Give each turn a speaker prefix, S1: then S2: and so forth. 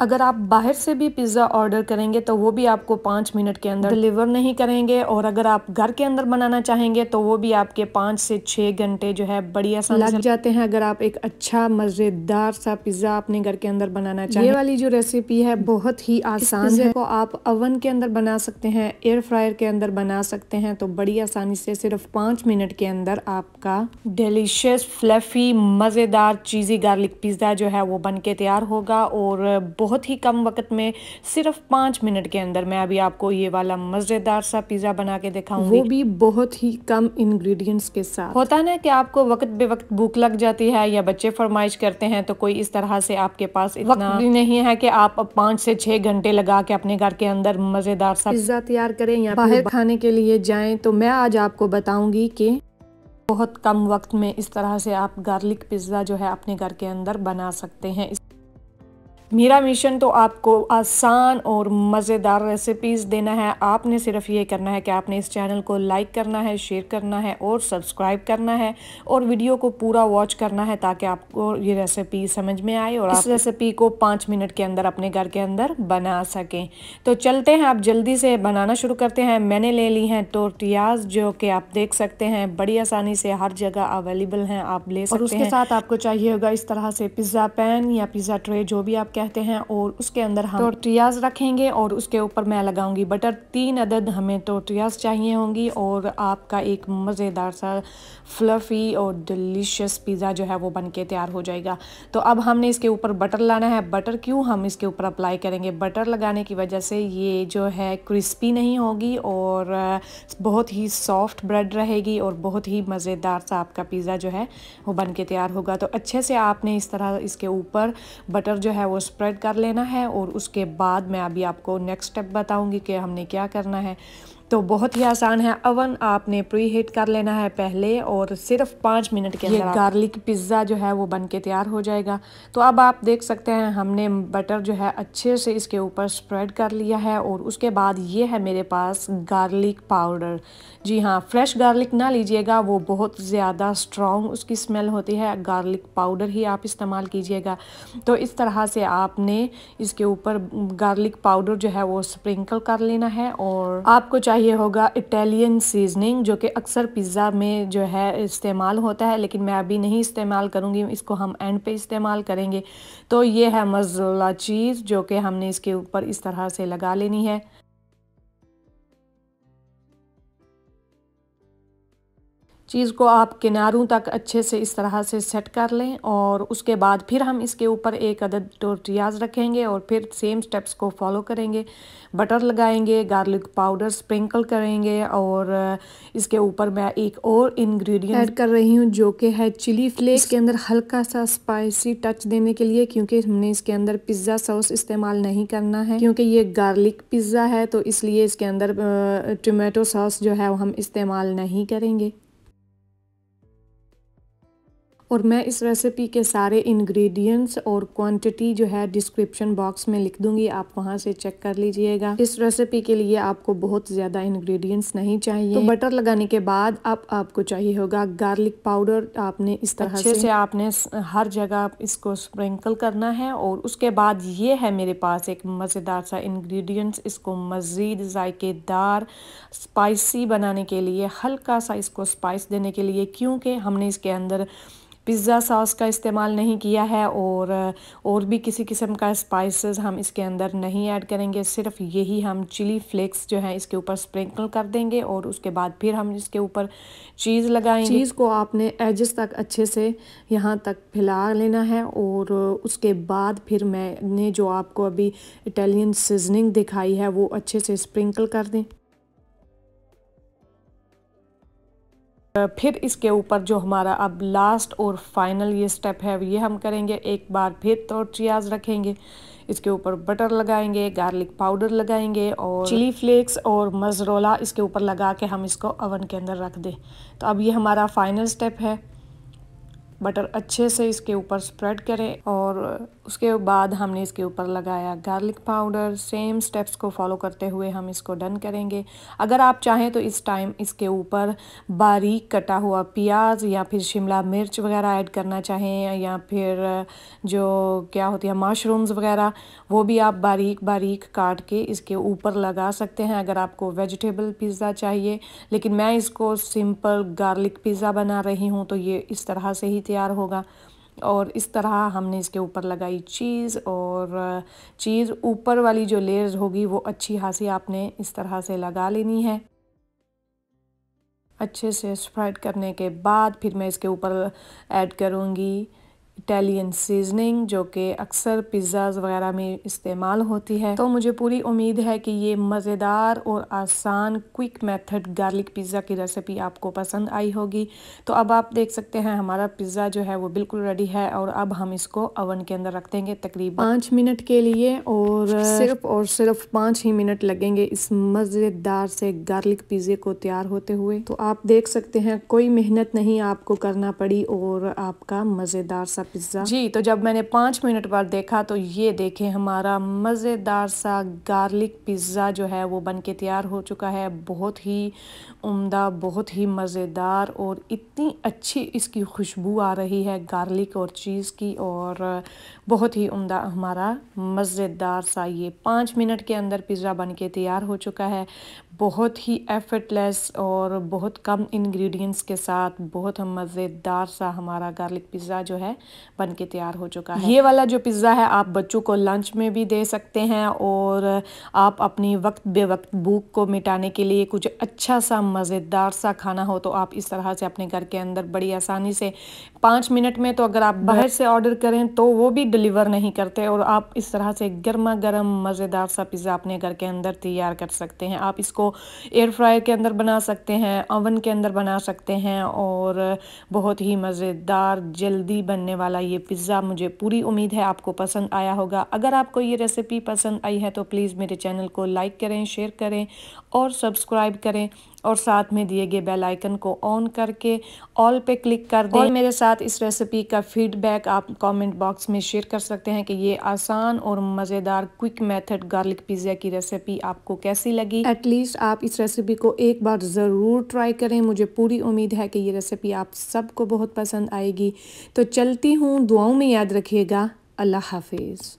S1: अगर आप बाहर से भी पिज़्ज़ा ऑर्डर करेंगे तो वो भी आपको पाँच मिनट के अंदर डिलीवर नहीं करेंगे और अगर आप घर के अंदर बनाना चाहेंगे तो वो भी आपके पाँच से छः घंटे जो है बढ़िया सा लग जाते हैं अगर आप एक अच्छा मज़ेदार सा पिज़्ज़ा अपने घर के अंदर बनाना ये वाली जो रेसिपी है बहुत ही आसान है को आप ओवन के अंदर बना सकते हैं एयर फ्रायर के अंदर बना सकते हैं तो बड़ी आसानी से सिर्फ पाँच मिनट के अंदर आपका डिलीशियस फ्लफी मज़ेदार चीज़ी गार्लिक पिज़्ज़ा जो है वो बन के तैयार होगा और बहुत ही कम वक्त में सिर्फ पाँच मिनट के अंदर मैं अभी आपको ये वाला मज़ेदार सा पिज़्ज़ा बना के दिखाऊंगी वो भी बहुत ही कम इंग्रेडिएंट्स के साथ होता ना कि आपको वक्त बे वक्त भूख लग जाती है या बच्चे फरमाइश करते हैं तो कोई इस तरह से आपके पास इतना भी नहीं है कि आप पाँच से छः घंटे लगा के अपने घर के अंदर मज़ेदार सा पिज़्ज़ा तैयार करें या बाहर खाने के लिए जाएँ तो मैं आज आपको बताऊँगी कि बहुत कम वक्त में इस तरह से आप गार्लिक पिज़्ज़ा जो है अपने घर के अंदर बना सकते हैं मेरा मिशन तो आपको आसान और मज़ेदार रेसिपीज़ देना है आपने सिर्फ ये करना है कि आपने इस चैनल को लाइक करना है शेयर करना है और सब्सक्राइब करना है और वीडियो को पूरा वॉच करना है ताकि आपको ये रेसिपी समझ में आए और इस रेसिपी को पाँच मिनट के अंदर अपने घर के अंदर बना सकें तो चलते हैं आप जल्दी से बनाना शुरू करते हैं मैंने ले ली हैं टोटियाज जो कि आप देख सकते हैं बड़ी आसानी से हर जगह अवेलेबल हैं आप ले सकते हैं उसके साथ आपको चाहिए होगा इस तरह से पिज़्ज़ा पैन या पिज़्ज़ा ट्रे जो भी आप कहते हैं और उसके अंदर हम टोर्टियाज रखेंगे और उसके ऊपर मैं लगाऊंगी बटर तीन अदद हमें टोर्टियाज चाहिए होंगी और आपका एक मज़ेदार सा फ्लफ़ी और डिलीशियस पिज़्ज़ा जो है वो बन के तैयार हो जाएगा तो अब हमने इसके ऊपर बटर लाना है बटर क्यों हम इसके ऊपर अप्लाई करेंगे बटर लगाने की वजह से ये जो है क्रिस्पी नहीं होगी और बहुत ही सॉफ्ट ब्रेड रहेगी और बहुत ही मज़ेदार सा आपका पिज़्ज़ा जो है वो बन के तैयार होगा तो अच्छे से आपने इस तरह इसके ऊपर बटर जो है वो स्प्रेड कर लेना है और उसके बाद मैं अभी आपको नेक्स्ट स्टेप बताऊंगी कि हमने क्या करना है तो बहुत ही आसान है अवन आपने प्री हीट कर लेना है पहले और सिर्फ पाँच मिनट के अंदर गार्लिक पिज़्ज़ा जो है वो बन के तैयार हो जाएगा तो अब आप देख सकते हैं हमने बटर जो है अच्छे से इसके ऊपर स्प्रेड कर लिया है और उसके बाद ये है मेरे पास गार्लिक पाउडर जी हाँ फ्रेश गार्लिक ना लीजिएगा वो बहुत ज़्यादा स्ट्रॉन्ग उसकी स्मेल होती है गार्लिक पाउडर ही आप इस्तेमाल कीजिएगा तो इस तरह से आपने इसके ऊपर गार्लिक पाउडर जो है वो स्प्रिंकल कर लेना है और आपको चाहिए चाहिए होगा इटालियन सीजनिंग जो कि अक्सर पिज़्ज़ा में जो है इस्तेमाल होता है लेकिन मैं अभी नहीं इस्तेमाल करूँगी इसको हम एंड पे इस्तेमाल करेंगे तो ये है मज़ला चीज़ जो कि हमने इसके ऊपर इस तरह से लगा लेनी है चीज़ को आप किनारों तक अच्छे से इस तरह से सेट कर लें और उसके बाद फिर हम इसके ऊपर एक अदद टोर्टियाज रखेंगे और फिर सेम स्टेप्स को फॉलो करेंगे बटर लगाएंगे गार्लिक पाउडर स्प्रिंकल करेंगे और इसके ऊपर मैं एक और इंग्रेडिएंट ऐड कर रही हूँ जो कि है चिली फ्लेक्स के अंदर हल्का सा स्पाइसी टच देने के लिए क्योंकि हमने इसके अंदर पिज़्ज़ा सॉस इस्तेमाल नहीं करना है क्योंकि ये गार्लिक पिज़्ज़ा है तो इसलिए इसके अंदर टमेटो सॉस जो है वो हम इस्तेमाल नहीं करेंगे और मैं इस रेसिपी के सारे इंग्रेडिएंट्स और क्वांटिटी जो है डिस्क्रिप्शन बॉक्स में लिख दूंगी आप वहां से चेक कर लीजिएगा इस रेसिपी के लिए आपको बहुत ज़्यादा इंग्रेडिएंट्स नहीं चाहिए तो बटर लगाने के बाद अब आपको चाहिए होगा गार्लिक पाउडर आपने इस तरह अच्छे से, से आपने हर जगह इसको स्प्रिंकल करना है और उसके बाद ये है मेरे पास एक मज़ेदार सा इन्ग्रीडियंट्स इसको मज़ीद ज़ायकेदार स्पाइसी बनाने के लिए हल्का सा इसको स्पाइस देने के लिए क्योंकि हमने इसके अंदर पिज़्ज़ा सॉस का इस्तेमाल नहीं किया है और और भी किसी किस्म का स्पाइसेस हम इसके अंदर नहीं ऐड करेंगे सिर्फ यही हम चिली फ्लेक्स जो है इसके ऊपर स्प्रिंकल कर देंगे और उसके बाद फिर हम इसके ऊपर चीज़ लगाएंगे चीज़ को आपने एजस तक अच्छे से यहाँ तक फैला लेना है और उसके बाद फिर मैंने जो आपको अभी इटालियन सीजनिंग दिखाई है वो अच्छे से स्प्रिंकल कर दें फिर इसके ऊपर जो हमारा अब लास्ट और फाइनल ये स्टेप है ये हम करेंगे एक बार फिर तो चियाज रखेंगे इसके ऊपर बटर लगाएंगे गार्लिक पाउडर लगाएंगे और चिली फ्लेक्स और मजरोला इसके ऊपर लगा के हम इसको ओवन के अंदर रख दें तो अब ये हमारा फाइनल स्टेप है बटर अच्छे से इसके ऊपर स्प्रेड करें और उसके बाद हमने इसके ऊपर लगाया गार्लिक पाउडर सेम स्टेप्स को फॉलो करते हुए हम इसको डन करेंगे अगर आप चाहें तो इस टाइम इसके ऊपर बारीक कटा हुआ प्याज या फिर शिमला मिर्च वगैरह ऐड करना चाहें या फिर जो क्या होती है मशरूम्स वगैरह वो भी आप बारीक बारीक काट के इसके ऊपर लगा सकते हैं अगर आपको वेजिटेबल पिज़्ज़ा चाहिए लेकिन मैं इसको सिंपल गार्लिक पिज़्ज़ा बना रही हूँ तो ये इस तरह से ही तैयार होगा और इस तरह हमने इसके ऊपर लगाई चीज़ और चीज़ ऊपर वाली जो लेयर्स होगी वो अच्छी खासी आपने इस तरह से लगा लेनी है अच्छे से स्प्रेड करने के बाद फिर मैं इसके ऊपर ऐड करूँगी इटालियन सीजनिंग जो कि अक्सर पिज़्ज़ाज वगैरह में इस्तेमाल होती है तो मुझे पूरी उम्मीद है कि ये मज़ेदार और आसान क्विक मेथड गार्लिक पिज़्ज़ा की रेसिपी आपको पसंद आई होगी तो अब आप देख सकते हैं हमारा पिज़्ज़ा जो है वो बिल्कुल रेडी है और अब हम इसको ओवन के अंदर रख देंगे तकरीबन पाँच मिनट के लिए और सिर्फ और सिर्फ पाँच ही मिनट लगेंगे इस मज़ेदार से गार्लिक पिज़्ज़े को तैयार होते हुए तो आप देख सकते हैं कोई मेहनत नहीं आपको करना पड़ी और आपका मज़ेदार सा पिज़्ज़ा जी तो जब मैंने पाँच मिनट बाद देखा तो ये देखें हमारा मज़ेदार सा गार्लिक पिज़्ज़ा जो है वो बन के तैयार हो चुका है बहुत ही उम्दा बहुत ही मज़ेदार और इतनी अच्छी इसकी खुशबू आ रही है गार्लिक और चीज़ की और बहुत ही उम्दा हमारा मज़ेदार सा ये पाँच मिनट के अंदर पिज़्ज़ा बन के तैयार हो चुका है बहुत ही एफर्टलेस और बहुत कम इंग्रेडिएंट्स के साथ बहुत हम मज़ेदार सा हमारा गार्लिक पिज़्ज़ा जो है बन के तैयार हो चुका है ये वाला जो पिज़्ज़ा है आप बच्चों को लंच में भी दे सकते हैं और आप अपनी वक्त बे वक्त भूख को मिटाने के लिए कुछ अच्छा सा मज़ेदार सा खाना हो तो आप इस तरह से अपने घर के अंदर बड़ी आसानी से पाँच मिनट में तो अगर आप बाहर से ऑर्डर करें तो वो भी डिलीवर नहीं करते और आप इस तरह से गर्मा गर्म मज़ेदार सा पिज़्ज़ा अपने घर के अंदर तैयार कर सकते हैं आप इसको एयर फ्रायर के अंदर बना सकते हैं ओवन के अंदर बना सकते हैं और बहुत ही मज़ेदार जल्दी बनने वाला ये पिज़्ज़ा मुझे पूरी उम्मीद है आपको पसंद आया होगा अगर आपको ये रेसिपी पसंद आई है तो प्लीज़ मेरे चैनल को लाइक करें शेयर करें और सब्सक्राइब करें और साथ में दिए गए बेल आइकन को ऑन करके ऑल पे क्लिक कर दें और मेरे साथ इस रेसिपी का फीडबैक आप कमेंट बॉक्स में शेयर कर सकते हैं कि ये आसान और मज़ेदार क्विक मेथड गार्लिक पिज़्ज़ा की रेसिपी आपको कैसी लगी एटलीस्ट आप इस रेसिपी को एक बार ज़रूर ट्राई करें मुझे पूरी उम्मीद है कि ये रेसिपी आप सबको बहुत पसंद आएगी तो चलती हूँ दुआओं में याद रखिएगा अल्लाह हाफिज़